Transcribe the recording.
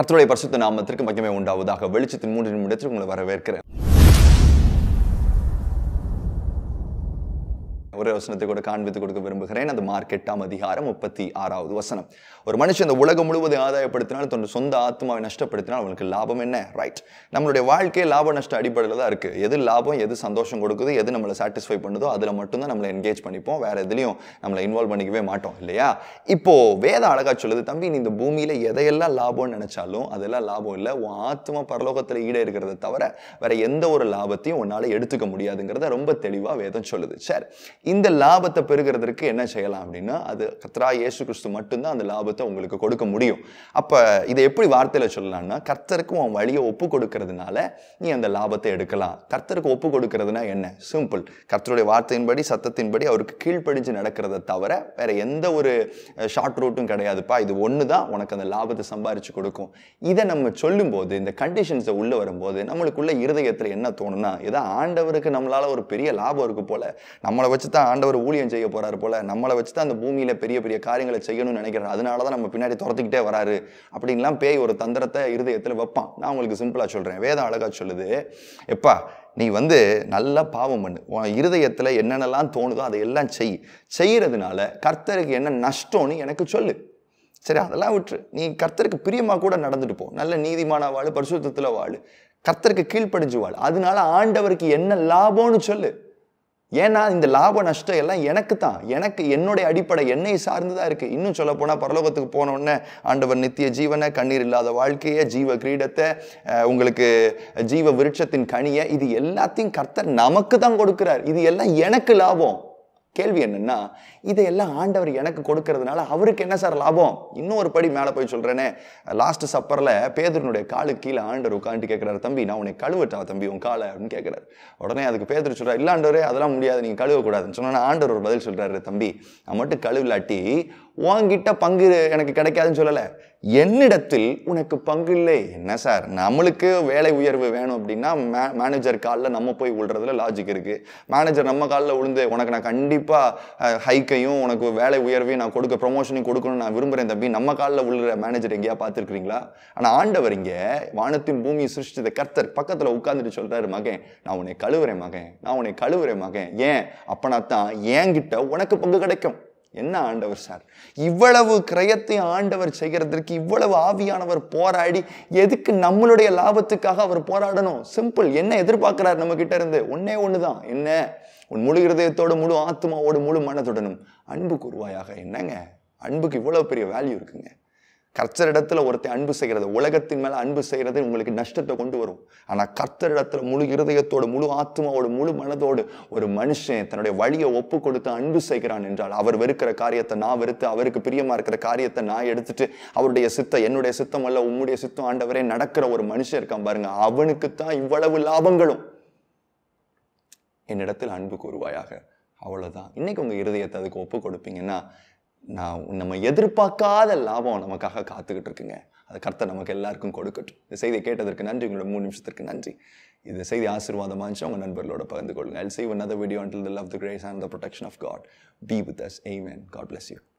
கர்த்தருடைய பரிசுத்த நாமத்திற்கு மகிமை உண்டாவதாக வெளிச்சத்தின் மூன்று நிமிடத்தில் உங்களை வரவேற்கிறேன் ஒரே வசனத்தை கூட காண்பித்து கொடுக்க விரும்புகிறேன் அந்த மார்க்கெட்டாம் அதிகாரம் முப்பத்தி ஆறாவது வசனம் ஒரு மனுஷன் இந்த உலகம் முழுவதும் ஆதாயப்படுத்தினால் தன் சொந்த ஆத்மாவை நஷ்டப்படுத்தினால் அவங்களுக்கு லாபம் என்ன ரைட் நம்மளுடைய வாழ்க்கையை லாப நஷ்ட அடிப்படையில் தான் இருக்குது எது லாபம் எது சந்தோஷம் கொடுக்குது எது நம்மளை சாட்டிஸ்ஃபை பண்ணுதோ அதில் மட்டும்தான் நம்மளை என்கேஜ் பண்ணிப்போம் வேறு எதுலையும் நம்மளை இன்வால்வ் பண்ணிக்கவே மாட்டோம் இல்லையா இப்போது வேத அழகாக சொல்லுது தம்பி நீ இந்த பூமியில் எதையெல்லாம் லாபம்னு நினச்சாலும் அதெல்லாம் லாபம் இல்லை உன் ஆத்மா பரலோகத்தில் ஈட இருக்கிறத தவிர வேறு எந்த ஒரு லாபத்தையும் உன்னால் எடுத்துக்க முடியாதுங்கிறத ரொம்ப தெளிவாக வேதம் சொல்லுது சரி இந்த லாபத்தை பெறுகிறதற்கு என்ன செய்யலாம் அப்படின்னா அது கத்ரா இயேசு கிறிஸ்து மட்டும்தான் அந்த லாபத்தை உங்களுக்கு கொடுக்க முடியும் அப்போ இதை எப்படி வார்த்தையில் சொல்லலாம்னா கர்த்தருக்கும் உன் வழியை ஒப்பு கொடுக்கறதுனால நீ அந்த லாபத்தை எடுக்கலாம் கர்த்தருக்கு ஒப்பு கொடுக்கறதுனா என்ன சிம்பிள் கர்த்தருடைய வார்த்தையின்படி சத்தத்தின்படி அவருக்கு கீழ்ப்படிஞ்சு நடக்கிறத தவிர வேற எந்த ஒரு ஷார்ட் ரூட்டும் கிடையாதுப்பா இது ஒன்று தான் உனக்கு அந்த லாபத்தை சம்பாரிச்சு கொடுக்கும் இதை நம்ம சொல்லும்போது இந்த கண்டிஷன்ஸை உள்ளே வரும்போது நம்மளுக்குள்ள இருதயத்தில் என்ன தோணுன்னா ஏதோ ஆண்டவருக்கு நம்மளால் ஒரு பெரிய லாபம் இருக்குது போல் நம்மளை வச்சு தான் தான் ஆண்டவர் ஊழியம் செய்ய போறாரு போல் நம்மளை வச்சு தான் அந்த பூமியில் பெரிய பெரிய காரியங்களை செய்யணும்னு நினைக்கிறேன் அதனால தான் நம்ம பின்னாடி துரத்துக்கிட்டே வராரு அப்படின்லாம் பேய் ஒரு தந்திரத்தை இருதயத்தில் வைப்பான் நான் உங்களுக்கு சிம்பிளாக சொல்கிறேன் வேதம் அழகாக சொல்லுது எப்பா நீ வந்து நல்லா பாவம் பண்ணு உன் இருதயத்தில் என்னென்னலாம் தோணுதோ அதை எல்லாம் செய் செய்கிறதுனால கர்த்தருக்கு என்ன நஷ்டம்னு எனக்கு சொல்லு சரி அதெல்லாம் விட்டுரு நீ கர்த்தருக்கு பிரியமாக கூட நடந்துட்டு போ நல்ல நீதிமான வாழ் பரிசுத்தத்தில் வாழ் கர்த்தருக்கு கீழ்ப்படிஞ்சு வாழ் அதனால ஆண்டவருக்கு என்ன லாபம்னு சொல்லு ஏன்னா இந்த லாப நஷ்டம் எல்லாம் எனக்கு தான் எனக்கு என்னுடைய அடிப்படை என்னை சார்ந்து தான் இருக்குது இன்னும் சொல்ல போனால் பரலோகத்துக்கு போனோடனே ஆண்டவர் நித்திய ஜீவனை கண்ணீர் இல்லாத வாழ்க்கையை ஜீவ கிரீடத்தை உங்களுக்கு ஜீவ விருட்சத்தின் கனியை இது எல்லாத்தையும் கர்த்தர் நமக்கு தான் கொடுக்குறார் இது எல்லாம் எனக்கு லாபம் கேள்வி என்னென்னா இதையெல்லாம் ஆண்டவர் எனக்கு கொடுக்கறதுனால அவருக்கு என்ன சார் லாபம் இன்னும் ஒரு படி மேலே போய் சொல்கிறேனே லாஸ்ட் சப்பரில் பேதருனுடைய காலு கீழே ஆண்டவர் உட்காந்து கேட்குறாரு தம்பி நான் உன்னை கழுவட்டா தம்பி உன் காலை அப்படின்னு கேட்குறாரு உடனே அதுக்கு பேதர் சொல்கிறார் இல்லை ஆண்டவரே அதெல்லாம் முடியாது நீங்கள் கழுவக்கூடாதுன்னு சொன்னால் ஆண்டவர் ஒரு பதில் சொல்கிறாரு தம்பி நான் மட்டும் கழுவிலாட்டி உன்கிட்ட பங்கு எனக்கு கிடைக்காதுன்னு சொல்லலை என்னிடத்தில் உனக்கு பங்கு இல்லை என்ன சார் நம்மளுக்கு வேலை உயர்வு வேணும் அப்படின்னா மே மேனேஜர் காலில் நம்ம போய் விழுறதுல லாஜிக் இருக்குது மேனேஜர் நம்ம காலில் விழுந்து உனக்கு நான் கண்டிப்பாக கண்டிப்பாக ஹைக்கையும் உனக்கு வேலை உயர்வையும் நான் கொடுக்க ப்ரொமோஷனையும் கொடுக்கணும்னு நான் விரும்புகிறேன் தம்பி நம்ம காலில் உள்ள மேனேஜர் எங்கேயா பார்த்துருக்கீங்களா ஆனால் ஆண்டவர் இங்கே வானத்தின் பூமியை சிருஷ்டித்த கர்த்தர் பக்கத்தில் உட்காந்துட்டு சொல்கிறாரு மகன் நான் உன்னை கழுவுறேன் மகன் நான் உன்னை கழுவுறேன் மகன் ஏன் அப்பனா தான் என்கிட்ட உனக்கு பங்கு கிடைக்கும் என்ன ஆண்டவர் சார் இவ்வளவு கிரயத்தை ஆண்டவர் செய்கிறதற்கு இவ்வளவு ஆவியானவர் போராடி எதுக்கு நம்மளுடைய லாபத்துக்காக அவர் போராடணும் சிம்பிள் என்ன எதிர்பார்க்கிறார் நம்ம கிட்ட இருந்து ஒன்னே ஒன்று தான் என்ன உன் முழு இருதயத்தோடு முழு ஆத்மாவோடு முழு மனத்துடனும் அன்பு கூறுவாயாக என்னங்க அன்புக்கு இவ்வளோ பெரிய வேல்யூ இருக்குங்க கர்த்தர் இடத்துல ஒருத்தர் அன்பு செய்கிறது உலகத்தின் மேலே அன்பு செய்கிறது உங்களுக்கு நஷ்டத்தை கொண்டு வரும் ஆனால் கர்த்தர் இடத்துல முழு இருதயத்தோடு முழு ஆத்மாவோடு முழு மனதோடு ஒரு மனுஷன் தன்னுடைய வழியை ஒப்பு கொடுத்து அன்பு செய்கிறான் என்றால் அவர் வெறுக்கிற காரியத்தை நான் வெறுத்து அவருக்கு பிரியமாக இருக்கிற காரியத்தை நான் எடுத்துட்டு அவருடைய சித்தம் என்னுடைய சித்தம் அல்ல உம்முடைய சித்தம் ஆண்டவரே நடக்கிற ஒரு மனுஷன் இருக்கான் பாருங்க அவனுக்கு தான் இவ்வளவு லாபங்களும் என்னிடத்தில் அன்பு கூறுவாயாக அவ்வளோதான் இன்னைக்கு உங்கள் இருதயத்தை அதுக்கு ஒப்பு கொடுப்பீங்கன்னா நான் நம்ம எதிர்பார்க்காத லாபம் நமக்காக காத்துக்கிட்டு இருக்குங்க அது கர்த்தை நமக்கு எல்லாருக்கும் கொடுக்கட்டும் இந்த செய்தியை கேட்டதற்கு நன்றி உங்களோட மூணு நிமிஷத்திற்கு நன்றி இந்த செய்தி ஆசீர்வாதமாக உங்கள் நண்பர்களோட பகிர்ந்து கொள்ளுங்கள் I see another video until the love the grace and the of God God with with us amen God bless you